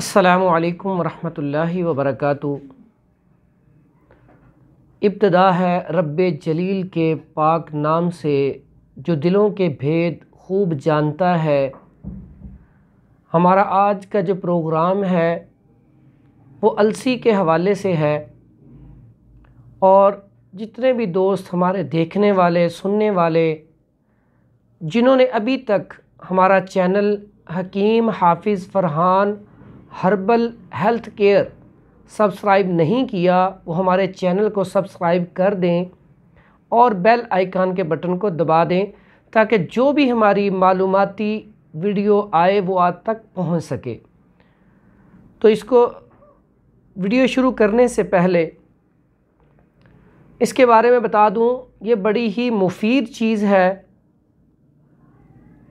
असलकम वरहमल वबरक इब्तदा है रब जलील के पाक नाम से जो दिलों के भेद खूब जानता है हमारा आज का जो प्रोग्राम है वो अलसी के हवाले से है और जितने भी दोस्त हमारे देखने वाले सुनने वाले जिन्होंने अभी तक हमारा channel Hakeem Hafiz Farhan herbal health care subscribe नहीं किया वो हमारे चैनल को सब्सक्राइब कर दें और बेल आइकान के बटन को दबा दें ताकि जो भी हमारी मालूमती वीडियो आए वो आज तक पहुंच सके तो इसको वीडियो शुरू करने से पहले इसके बारे में बता दूं ये बड़ी ही मुफीद चीज़ है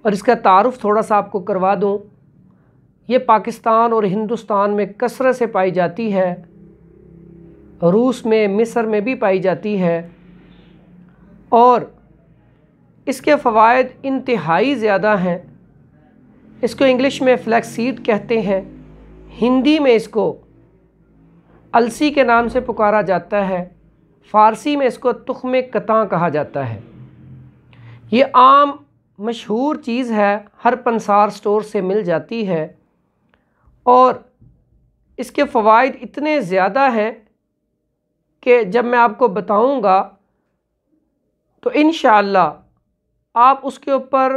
और इसका तारफ़ थोड़ा सा आपको करवा दूं ये पाकिस्तान और हिंदुस्तान में कसरत से पाई जाती है रूस में मिस्र में भी पाई जाती है और इसके फ़वाद इंतहाई ज़्यादा हैं इसको इंग्लिश में फ्लैक्स सीड कहते हैं हिंदी में इसको अलसी के नाम से पुकारा जाता है फ़ारसी में इसको तुखम कतां कहा जाता है ये आम मशहूर चीज़ है हर पंसार स्टोर से मिल जाती है और इसके फ़वाद इतने ज़्यादा हैं कि जब मैं आपको बताऊँगा तो इन आप उसके ऊपर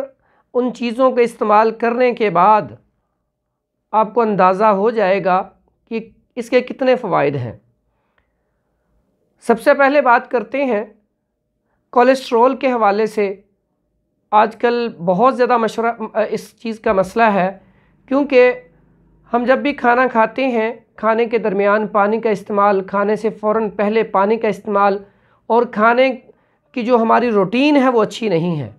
उन चीज़ों का इस्तेमाल करने के बाद आपको अंदाज़ा हो जाएगा कि इसके कितने फ़वाद हैं सबसे पहले बात करते हैं कोलेस्ट्रोल के हवाले से आजकल बहुत ज़्यादा मशरा इस चीज़ का मसला है क्योंकि हम जब भी खाना खाते हैं खाने के दरमियान पानी का इस्तेमाल खाने से फ़ौर पहले पानी का इस्तेमाल और खाने की जो हमारी रूटीन है वो अच्छी नहीं है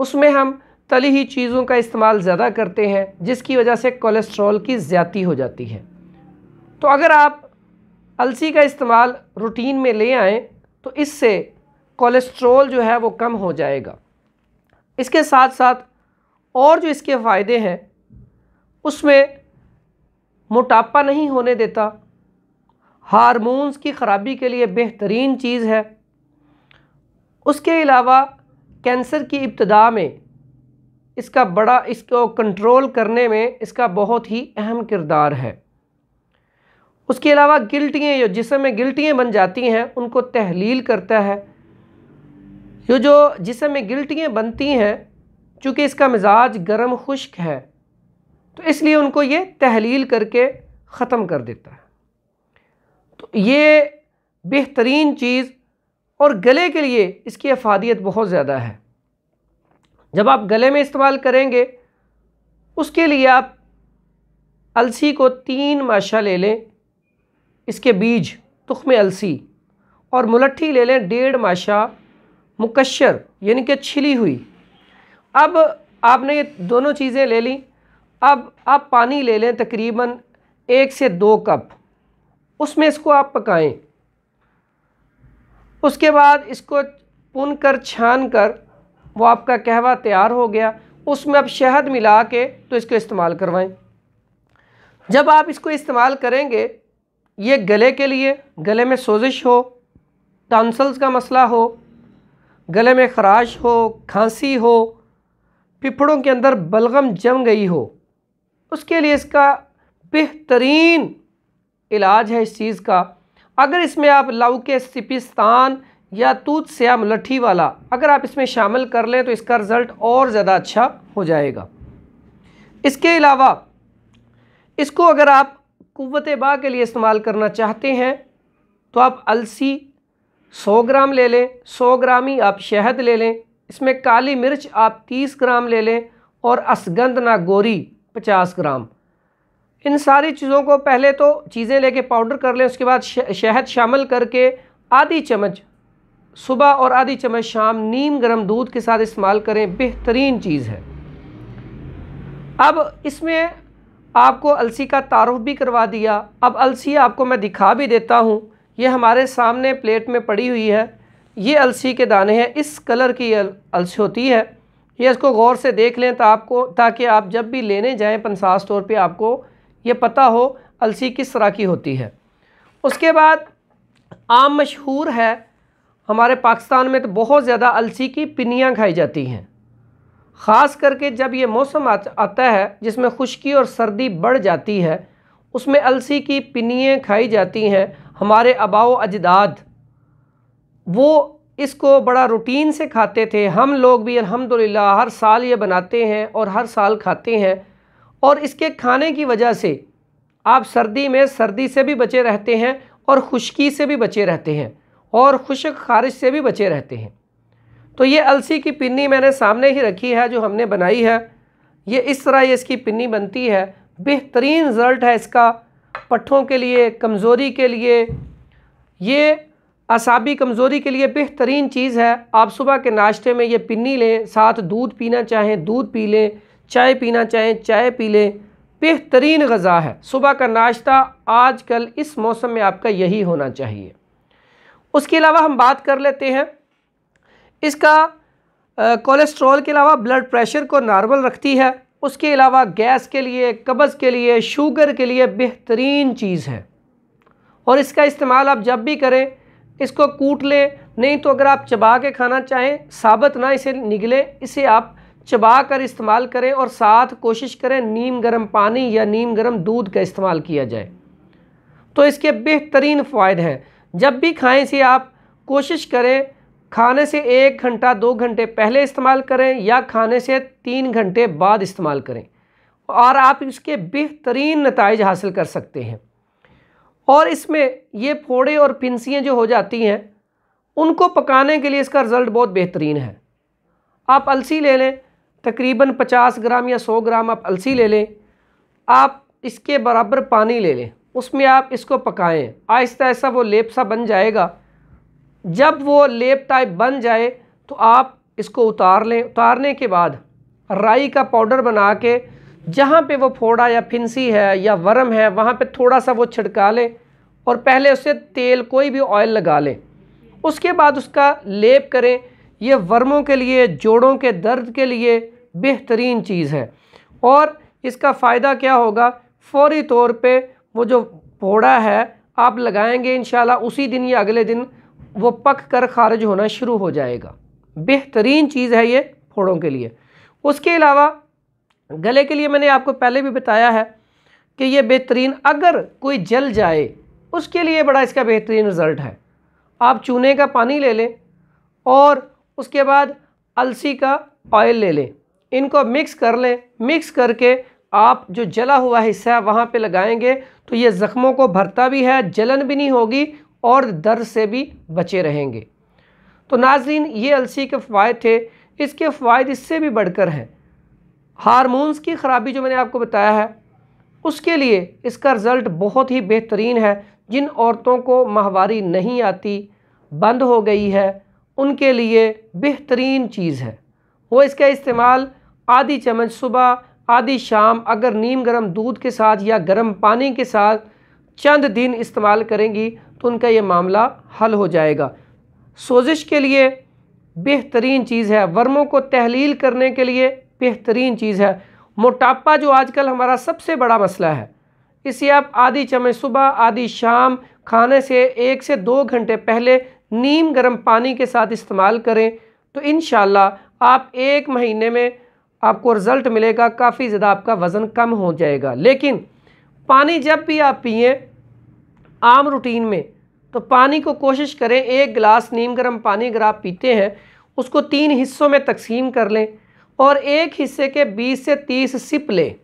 उसमें हम तली ही चीज़ों का इस्तेमाल ज़्यादा करते हैं जिसकी वजह से कोलेस्ट्रॉल की ज़्यादा हो जाती है तो अगर आप अलसी का इस्तेमाल रूटीन में ले आएँ तो इससे कोलेस्ट्रॉल जो है वो कम हो जाएगा इसके साथ साथ और जो इसके फ़ायदे हैं उसमें मोटापा नहीं होने देता हारमोन्स की ख़राबी के लिए बेहतरीन चीज़ है उसके अलावा कैंसर की इब्तदा में इसका बड़ा इसको कंट्रोल करने में इसका बहुत ही अहम किरदार है उसके अलावा गिल्टियाँ जो जिसम में गिल्टियाँ बन जाती हैं उनको तहलील करता है जो जो जिसम में गिल्टियाँ बनती हैं चूँकि इसका मिजाज गर्म खुश्क है तो इसलिए उनको ये तहलील करके ख़त्म कर देता है तो ये बेहतरीन चीज़ और गले के लिए इसकी अफादियत बहुत ज़्यादा है जब आप गले में इस्तेमाल करेंगे उसके लिए आप अलसी को तीन माशा ले लें इसके बीज में अलसी और मुलट्ठी ले लें डेढ़ माशा मुकशर यानी कि छिली हुई अब आपने ये दोनों चीज़ें ले ली अब आप पानी ले लें तकरीबन एक से दो कप उसमें इसको आप पकाएं उसके बाद इसको पुन कर छान कर वो आपका कहवा तैयार हो गया उसमें अब शहद मिला के तो इसको इस्तेमाल करवाएं जब आप इसको इस्तेमाल करेंगे ये गले के लिए गले में सोजिश हो टॉन्सल्स का मसला हो गले में खराश हो खांसी हो पिपड़ों के अंदर बलगम जम गई हो उसके लिए इसका बेहतरीन इलाज है इस चीज़ का अगर इसमें आप लव के सिपिस्तान या तूत श्याम लठी वाला अगर आप इसमें शामिल कर लें तो इसका रिज़ल्ट और ज़्यादा अच्छा हो जाएगा इसके अलावा इसको अगर आप कुत बा के लिए इस्तेमाल करना चाहते हैं तो आप अलसी 100 ग्राम ले लें 100 ग्राम ही आप शहद ले लें इसमें काली मिर्च आप 30 ग्राम ले लें और असगंद नागोरी पचास ग्राम इन सारी चीज़ों को पहले तो चीज़ें लेके पाउडर कर लें उसके बाद शहद शामिल करके आधी चम्मच सुबह और आधी चम्मच शाम नीम गर्म दूध के साथ इस्तेमाल करें बेहतरीन चीज़ है अब इसमें आपको अलसी का तारुफ भी करवा दिया अब अलसी आपको मैं दिखा भी देता हूँ ये हमारे सामने प्लेट में पड़ी हुई है ये अलसी के दाने हैं इस कलर की अलसी होती है ये इसको गौर से देख लें तो आपको ताकि आप जब भी लेने जाएं पंसास तौर पे आपको ये पता हो अलसी किस तरह की होती है उसके बाद आम मशहूर है हमारे पाकिस्तान में तो बहुत ज़्यादा अलसी की पिनियाँ खाई जाती हैं ख़ास करके जब ये मौसम आता है जिसमें खुश्की और सर्दी बढ़ जाती है उसमें अलसी की पिनियाँ खाई जाती हैं हमारे अबाव अजदाद वो इसको बड़ा रूटीन से खाते थे हम लोग भी अल्हम्दुलिल्लाह हर साल ये बनाते हैं और हर साल खाते हैं और इसके खाने की वजह से आप सर्दी में सर्दी से भी बचे रहते हैं और खुश्की से भी बचे रहते हैं और खुशक खारिश से भी बचे रहते हैं तो ये अलसी की पिन्नी मैंने सामने ही रखी है जो हमने बनाई है ये इस तरह ये इसकी पिन्नी बनती है बेहतरीन रिज़ल्ट है इसका पट्ठों के लिए कमज़ोरी के लिए ये असाबी कमज़ोरी के लिए बेहतरीन चीज़ है आप सुबह के नाश्ते में ये पिन्नी लें साथ दूध पीना चाहें दूध पी लें चाय पीना चाहें चाय पी लें बेहतरीन गज़ा है सुबह का नाश्ता आजकल इस मौसम में आपका यही होना चाहिए उसके अलावा हम बात कर लेते हैं इसका कोलेस्ट्रॉल के अलावा ब्लड प्रेशर को नॉर्मल रखती है उसके अलावा गैस के लिए कब्ज़ के लिए शुगर के लिए बेहतरीन चीज़ है और इसका इस्तेमाल आप जब भी करें इसको कूट ले नहीं तो अगर आप चबा के खाना चाहें साबत ना इसे निगले इसे आप चबा कर इस्तेमाल करें और साथ कोशिश करें नीम गर्म पानी या नीम गर्म दूध का इस्तेमाल किया जाए तो इसके बेहतरीन फ़ायदे हैं जब भी खाएं इसे आप कोशिश करें खाने से एक घंटा दो घंटे पहले इस्तेमाल करें या खाने से तीन घंटे बाद इस्तेमाल करें और आप इसके बेहतरीन नतज हासिल कर सकते हैं और इसमें ये फोड़े और पिंसियाँ जो हो जाती हैं उनको पकाने के लिए इसका रिज़ल्ट बहुत बेहतरीन है आप अलसी ले लें तकरीबन 50 ग्राम या 100 ग्राम आप अलसी ले लें आप इसके बराबर पानी ले लें उसमें आप इसको पकाएं आहिस्ता आहिस्ता वो लेप सा बन जाएगा जब वो लेप टाइप बन जाए तो आप इसको उतार लें उतारने के बाद राई का पाउडर बना के जहाँ पे वो फोड़ा या फिंसी है या वर्म है वहाँ पे थोड़ा सा वो छिड़का लें और पहले उसे तेल कोई भी ऑयल लगा लें उसके बाद उसका लेप करें ये वर्मों के लिए जोड़ों के दर्द के लिए बेहतरीन चीज़ है और इसका फ़ायदा क्या होगा फौरी तौर पे वो जो फोड़ा है आप लगाएंगे इन उसी दिन या अगले दिन वो पक कर ख़ारिज होना शुरू हो जाएगा बेहतरीन चीज़ है ये फोड़ों के लिए उसके अलावा गले के लिए मैंने आपको पहले भी बताया है कि ये बेहतरीन अगर कोई जल जाए उसके लिए बड़ा इसका बेहतरीन रिज़ल्ट है आप चूने का पानी ले लें और उसके बाद अलसी का ऑयल ले लें इनको मिक्स कर लें मिक्स करके आप जो जला हुआ हिस्सा है वहाँ पर लगाएँगे तो ये ज़ख्मों को भरता भी है जलन भी नहीं होगी और दर्द से भी बचे रहेंगे तो नाजरीन ये अलसी के फ़वाद थे इसके फ़वाद इससे भी बढ़कर हैं हारमोन्स की ख़राबी जो मैंने आपको बताया है उसके लिए इसका रिज़ल्ट बहुत ही बेहतरीन है जिन औरतों को माहवारी नहीं आती बंद हो गई है उनके लिए बेहतरीन चीज़ है वो इसका इस्तेमाल आधी चम्मच सुबह आधी शाम अगर नीम गर्म दूध के साथ या गर्म पानी के साथ चंद दिन इस्तेमाल करेंगी तो उनका ये मामला हल हो जाएगा सोजिश के लिए बेहतरीन चीज़ है वर्मों को तहलील करने के लिए बेहतरीन चीज़ है मोटापा जो आजकल हमारा सबसे बड़ा मसला है इसे आप आधी चम्मच सुबह आधी शाम खाने से एक से दो घंटे पहले नीम गर्म पानी के साथ इस्तेमाल करें तो इन आप एक महीने में आपको रिज़ल्ट मिलेगा काफ़ी ज़्यादा आपका वज़न कम हो जाएगा लेकिन पानी जब भी आप पिए आम रूटीन में तो पानी को कोशिश करें एक गिलास नीम गर्म पानी अगर आप पीते हैं उसको तीन हिस्सों में तकसीम कर लें और एक हिस्से के 20 से 30 सिप लें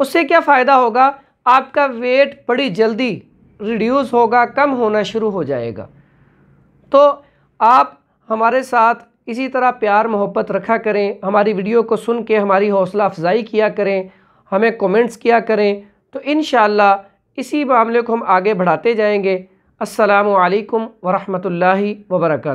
उससे क्या फ़ायदा होगा आपका वेट बड़ी जल्दी रिड्यूस होगा कम होना शुरू हो जाएगा तो आप हमारे साथ इसी तरह प्यार मोहब्बत रखा करें हमारी वीडियो को सुन के हमारी हौसला अफजाई किया करें हमें कमेंट्स किया करें तो इन इसी मामले को हम आगे बढ़ाते जाएंगे असलकम वरहमल वर्क